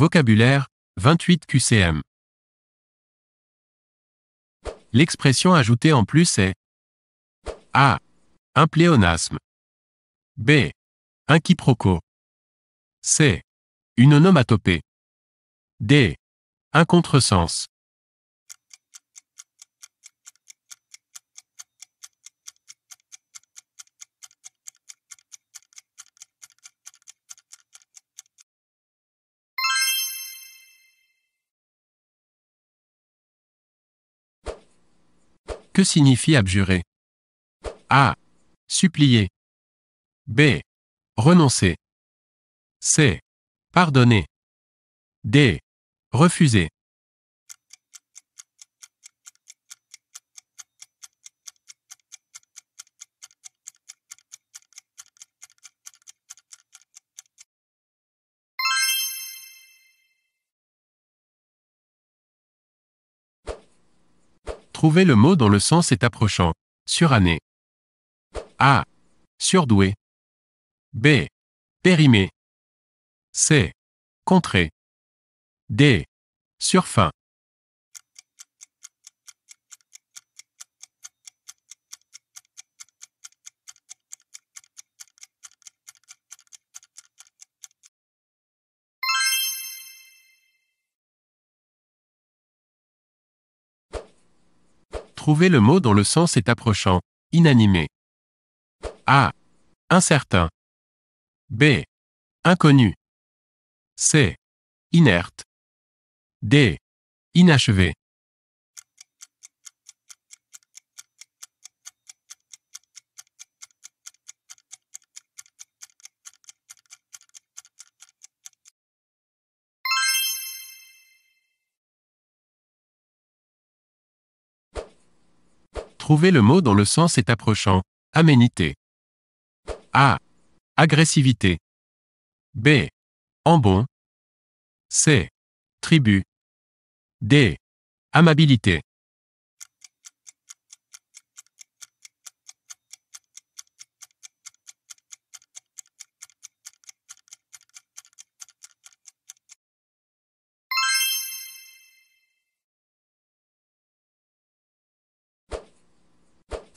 Vocabulaire, 28 QCM. L'expression ajoutée en plus est A. Un pléonasme. B. Un quiproquo. C. Une onomatopée. D. Un contresens. Que signifie abjurer A. Supplier. B. Renoncer. C. Pardonner. D. Refuser. Trouvez le mot dont le sens est approchant. Suranné. A. Surdoué. B. Périmé. C. Contré. D. Surfin. Trouvez le mot dont le sens est approchant, inanimé. A. Incertain. B. Inconnu. C. Inerte. D. Inachevé. Trouvez le mot dont le sens est approchant. Aménité. A. Agressivité. B. Embon. C. Tribu. D. Amabilité.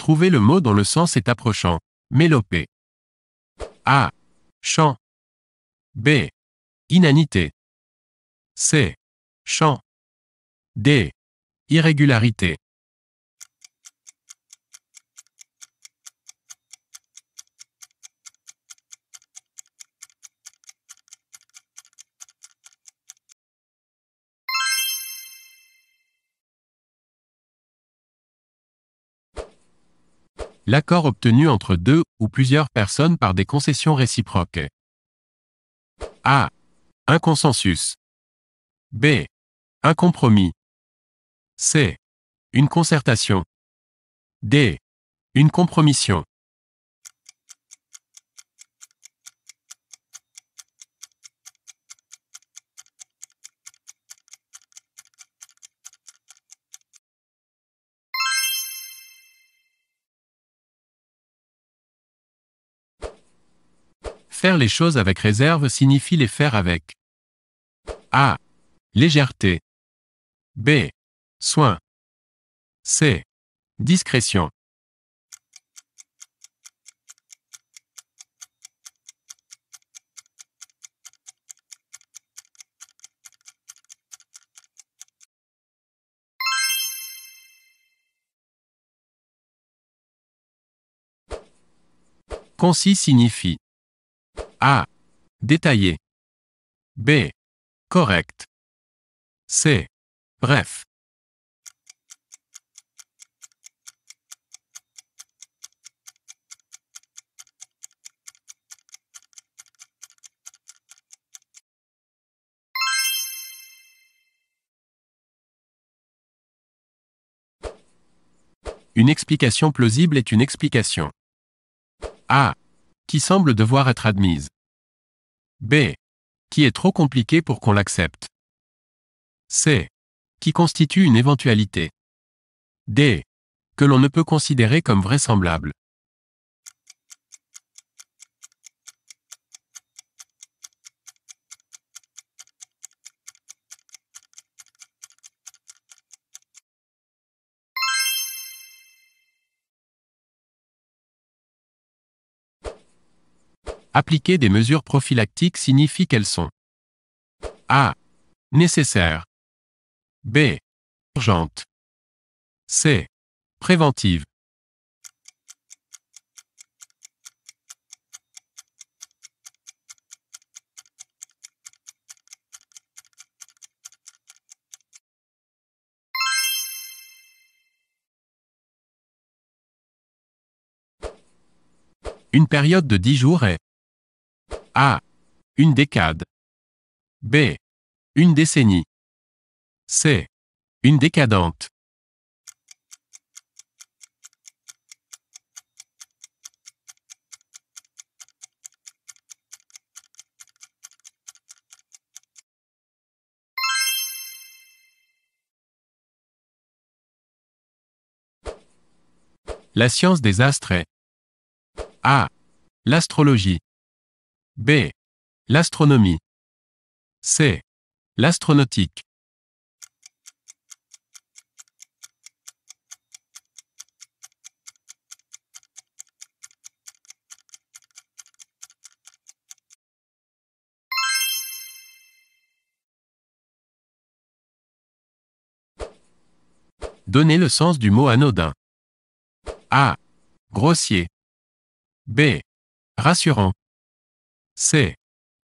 Trouvez le mot dont le sens est approchant. Mélopée. A. Chant. B. Inanité. C. Chant. D. Irrégularité. l'accord obtenu entre deux ou plusieurs personnes par des concessions réciproques. A. Un consensus. B. Un compromis. C. Une concertation. D. Une compromission. Faire les choses avec réserve signifie les faire avec A. Légèreté. B. Soin. C. Discrétion. Concis signifie a. Détaillé. B. Correct. C. Bref. Une explication plausible est une explication. A qui semble devoir être admise. B. Qui est trop compliqué pour qu'on l'accepte. C. Qui constitue une éventualité. D. Que l'on ne peut considérer comme vraisemblable. Appliquer des mesures prophylactiques signifie qu'elles sont A. Nécessaires. B. Urgentes. C. Préventives. Une période de 10 jours est a. Une décade. B. Une décennie. C. Une décadente. La science des astres est A. L'astrologie. B. L'astronomie. C. L'astronautique. Donnez le sens du mot anodin. A. Grossier. B. Rassurant. C'est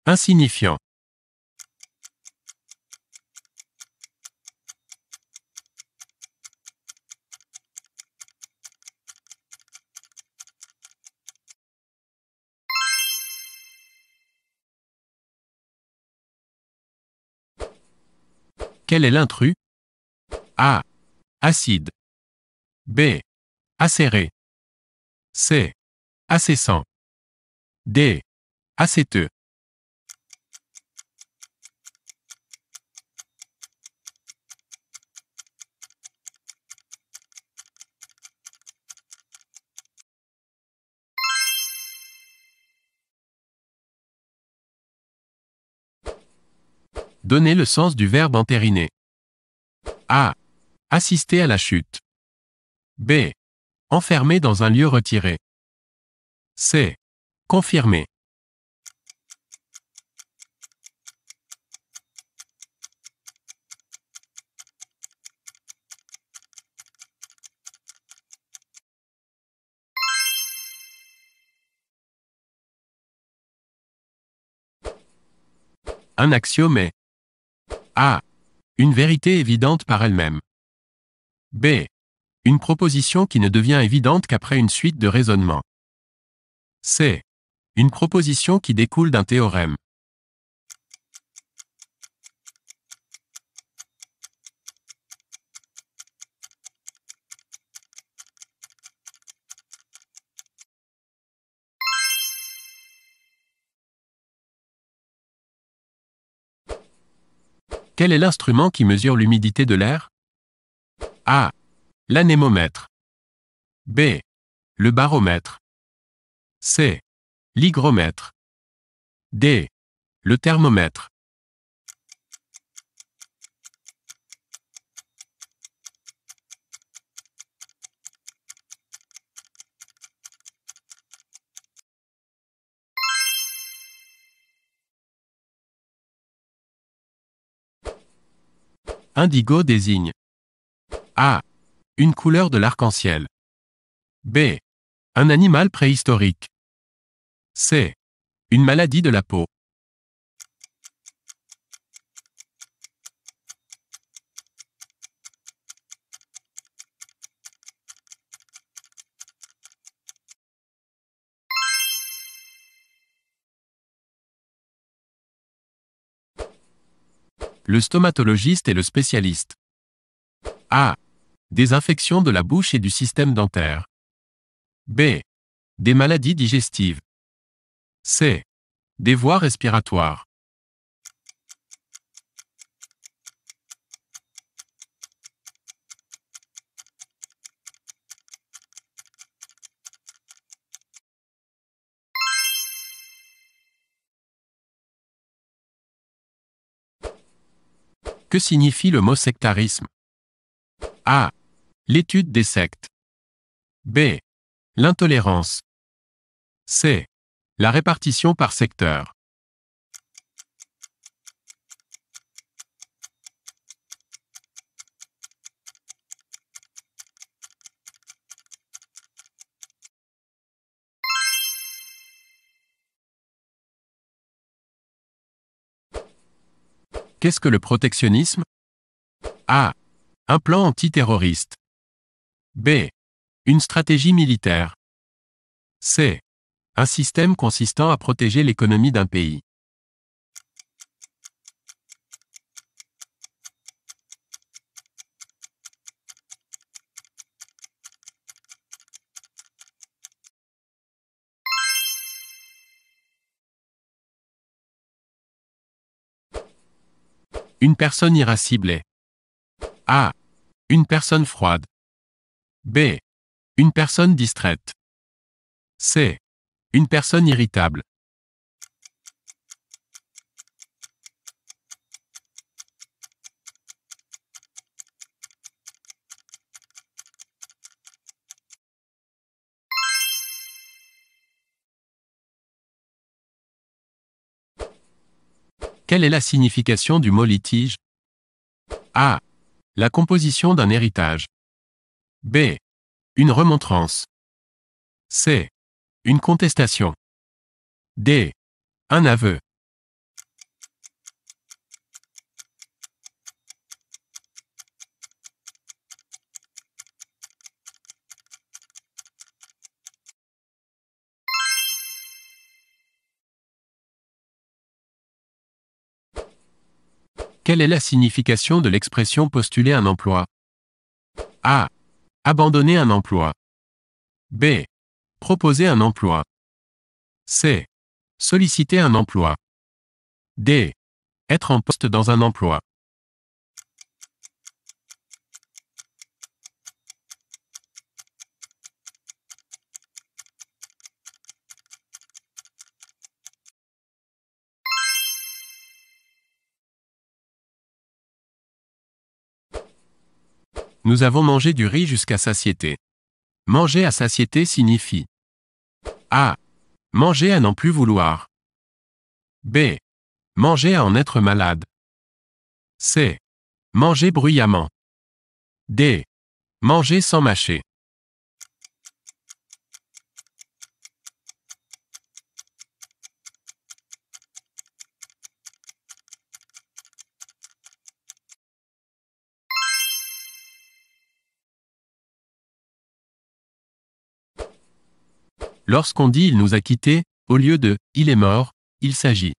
insignifiant. Quel est l'intrus A. Acide. B. Acéré. C. assezcent D eux. Donnez le sens du verbe entériner. A. Assister à la chute. B. Enfermer dans un lieu retiré. C. Confirmer. un axiome est A. Une vérité évidente par elle-même. B. Une proposition qui ne devient évidente qu'après une suite de raisonnements. C. Une proposition qui découle d'un théorème. Quel est l'instrument qui mesure l'humidité de l'air A. L'anémomètre. B. Le baromètre. C. L'hygromètre. D. Le thermomètre. Indigo désigne A. Une couleur de l'arc-en-ciel. B. Un animal préhistorique. C. Une maladie de la peau. le stomatologiste est le spécialiste. A. Des infections de la bouche et du système dentaire. B. Des maladies digestives. C. Des voies respiratoires. Que signifie le mot sectarisme A. L'étude des sectes. B. L'intolérance. C. La répartition par secteur. Qu'est-ce que le protectionnisme A. Un plan antiterroriste. B. Une stratégie militaire. C. Un système consistant à protéger l'économie d'un pays. Une personne irascible est A. Une personne froide. B. Une personne distraite. C. Une personne irritable. Quelle est la signification du mot litige A. La composition d'un héritage. B. Une remontrance. C. Une contestation. D. Un aveu. Quelle est la signification de l'expression postuler un emploi A. Abandonner un emploi. B. Proposer un emploi. C. Solliciter un emploi. D. Être en poste dans un emploi. Nous avons mangé du riz jusqu'à satiété. Manger à satiété signifie A. Manger à n'en plus vouloir. B. Manger à en être malade. C. Manger bruyamment. D. Manger sans mâcher. Lorsqu'on dit il nous a quittés, au lieu de il est mort, il s'agit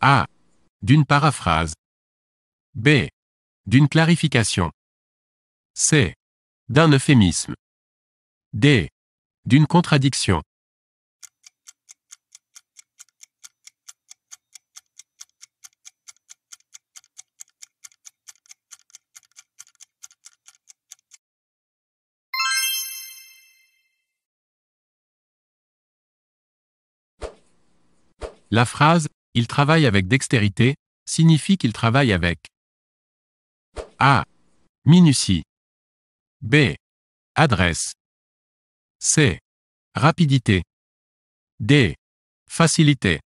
A. D'une paraphrase. B. D'une clarification. C. D'un euphémisme. D. D'une contradiction. La phrase ⁇ Il travaille avec dextérité ⁇ signifie qu'il travaille avec A. Minutie B. Adresse C. Rapidité D. Facilité